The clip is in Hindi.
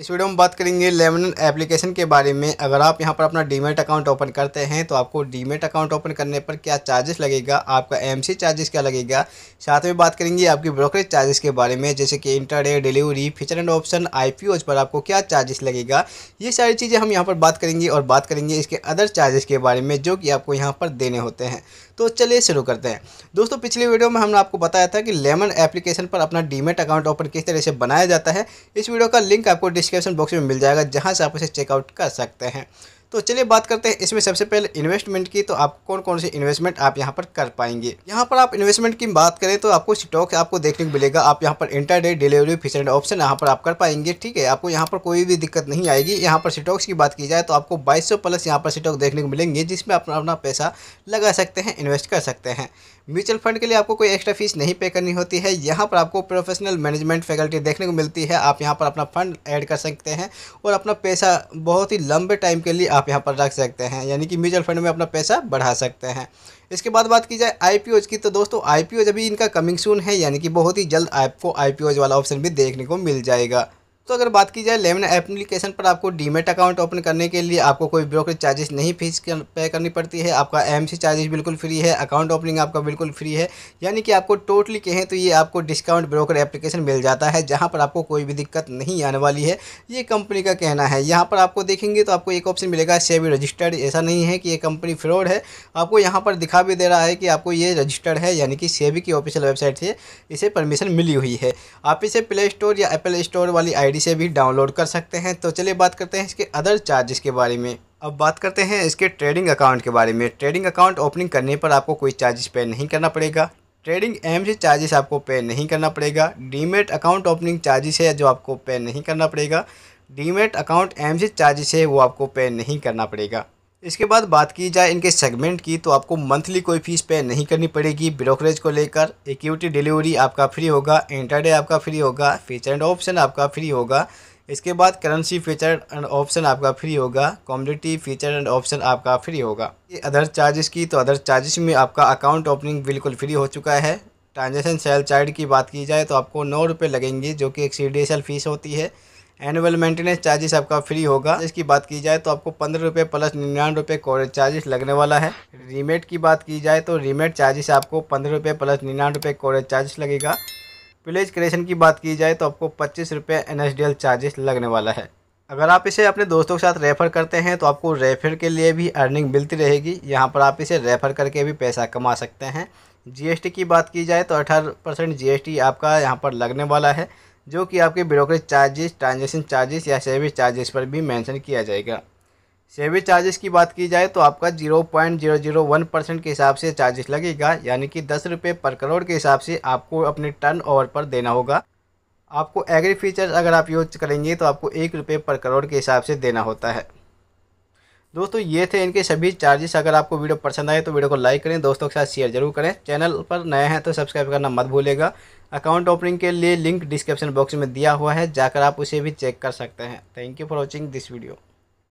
इस वीडियो में बात करेंगे लेमन एप्लीकेशन के बारे में अगर आप यहां पर अपना डीमेट अकाउंट ओपन करते हैं तो आपको डीमेट अकाउंट ओपन करने पर क्या चार्जेस लगेगा आपका एमसी चार्जेस क्या लगेगा साथ में बात करेंगे आपकी ब्रोकरेज चार्जेस के बारे में जैसे कि intraday delivery future and option आई पर आपको क्या चार्जेस लगेगा ये सारी चीज़ें हम यहाँ पर बात करेंगे और बात करेंगे इसके अदर चार्जेस के बारे में जो कि आपको यहाँ पर देने होते हैं तो चलिए शुरू करते हैं दोस्तों पिछली वीडियो में हमने आपको बताया था कि लेमन एप्लीकेशन पर अपना डीमेट अकाउंट ओपन किस तरह से बनाया जाता है इस वीडियो का लिंक आपको डिस्क्रिप्शन बॉक्स में मिल जाएगा जहाँ से आप उसे चेकआउट कर सकते हैं तो चलिए बात करते हैं इसमें सबसे पहले इन्वेस्टमेंट की तो आप कौन कौन से इन्वेस्टमेंट आप यहाँ पर कर पाएंगे यहाँ पर आप इन्वेस्टमेंट की बात करें तो आपको स्टॉक आपको देखने को मिलेगा आप यहाँ पर इंटरडे डिलीवरी एंड ऑप्शन यहाँ पर आप कर पाएंगे ठीक है आपको यहाँ पर कोई भी दिक्कत नहीं आएगी यहाँ पर स्टॉक्स की बात की जाए तो आपको बाईस प्लस यहाँ पर स्टॉक देखने को मिलेंगे जिसमें आप अपना पैसा लगा सकते हैं इन्वेस्ट कर सकते हैं म्यूचुअल फंड के लिए आपको कोई एक्स्ट्रा फीस नहीं पे करनी होती है यहाँ पर आपको प्रोफेशनल मैनेजमेंट फैकल्टी देखने को मिलती है आप यहाँ पर अपना फंड ऐड कर सकते हैं और अपना पैसा बहुत ही लंबे टाइम के लिए आप यहाँ पर रख सकते हैं यानी कि म्यूचुअल फंड में अपना पैसा बढ़ा सकते हैं इसके बाद बात की जाए आई की तो दोस्तों आई अभी इनका कमिंग सून है यानी कि बहुत ही जल्द आपको आई वाला ऑप्शन भी देखने को मिल जाएगा तो अगर बात की जाए लेमन एप्लीकेशन पर आपको डीमेट अकाउंट ओपन करने के लिए आपको कोई ब्रोकरेज चार्जेस नहीं फीस कर, पे करनी पड़ती है आपका एम चार्जेस बिल्कुल फ्री है अकाउंट ओपनिंग आपका बिल्कुल फ्री है यानी कि आपको टोटली कहें तो ये आपको डिस्काउंट ब्रोकर एप्लीकेशन मिल जाता है जहाँ पर आपको कोई भी दिक्कत नहीं आने वाली है ये कंपनी का कहना है यहाँ पर आपको देखेंगे तो आपको एक ऑप्शन मिलेगा सेव रजिस्टर्ड ऐसा नहीं है कि ये कंपनी फ्रॉड है आपको यहाँ पर दिखा भी दे रहा है कि आपको ये रजिस्टर्ड है यानी कि सेवी की ऑफिशियल वेबसाइट से इसे परमिशन मिली हुई है आप इसे प्ले स्टोर या एप्पल स्टोर वाली आई आईडी से भी डाउनलोड कर सकते हैं तो चलिए बात करते हैं इसके अदर चार्जेस के बारे में अब बात करते हैं इसके ट्रेडिंग अकाउंट के बारे में ट्रेडिंग अकाउंट ओपनिंग करने पर आपको कोई चार्जेस पे नहीं करना पड़ेगा ट्रेडिंग एम से चार्जेस आपको पे नहीं करना पड़ेगा डीमेट अकाउंट ओपनिंग चार्जेस है जो आपको पे नहीं करना पड़ेगा डीमेट अकाउंट एम से चार्जेस है वो आपको पे नहीं करना पड़ेगा इसके बाद बात की जाए इनके सेगमेंट की तो आपको मंथली कोई फीस पे नहीं करनी पड़ेगी ब्रोकरेज को लेकर इक्विटी डिलीवरी आपका फ्री होगा इंटरडे आपका फ्री होगा फीचर एंड ऑप्शन आपका फ्री होगा इसके बाद करेंसी फीचर एंड ऑप्शन आपका फ्री होगा कॉमोडिटी फीचर एंड ऑप्शन आपका फ्री होगा ये अदर चार्जेस की तो अदर चार्जेस में आपका अकाउंट ओपनिंग बिल्कुल फ्री हो चुका है ट्रांजेक्शन सेल चार्ज की बात की जाए तो आपको नौ रुपये लगेंगे जो कि एक सी फीस होती है एनुअल मेंटेनेंस चार्जेस आपका फ्री होगा इसकी बात की जाए तो आपको पंद्रह रुपये प्लस निन्यानवे रुपये चार्जेस लगने वाला है रीमेट की बात की जाए तो रीमेट चार्जेस आपको पंद्रह रुपये प्लस निन्यानवे रुपये चार्जेस लगेगा विलेज क्रिएशन की बात की जाए तो आपको पच्चीस रुपये एन चार्जेस लगने वाला है अगर आप इसे अपने दोस्तों के साथ रेफ़र करते हैं तो आपको रेफ़र के लिए भी अर्निंग मिलती रहेगी यहाँ पर आप इसे रेफ़र करके भी पैसा कमा सकते हैं जीएसटी की बात की जाए तो अठारह परसेंट जी आपका यहाँ पर लगने वाला है जो कि आपके ब्रोकरेज चार्जेस ट्रांजेक्शन चार्जेस या सेविंग चार्जेस पर भी मेंशन किया जाएगा सेविंग चार्जेस की बात की जाए तो आपका zero point zero zero one percent के हिसाब से चार्जेस लगेगा यानी कि दस रुपये पर करोड़ के हिसाब से आपको अपने टर्न ओवर पर देना होगा आपको एग्री फीचर्स अगर आप यूज करेंगे तो आपको एक रुपये पर करोड़ के हिसाब से देना होता है दोस्तों ये थे इनके सभी चार्जेस अगर आपको वीडियो पसंद आए तो वीडियो को लाइक करें दोस्तों के साथ शेयर जरूर करें चैनल पर नए हैं तो सब्सक्राइब करना मत भूलेगा अकाउंट ओपनिंग के लिए लिंक डिस्क्रिप्शन बॉक्स में दिया हुआ है जाकर आप उसे भी चेक कर सकते हैं thank you for watching this video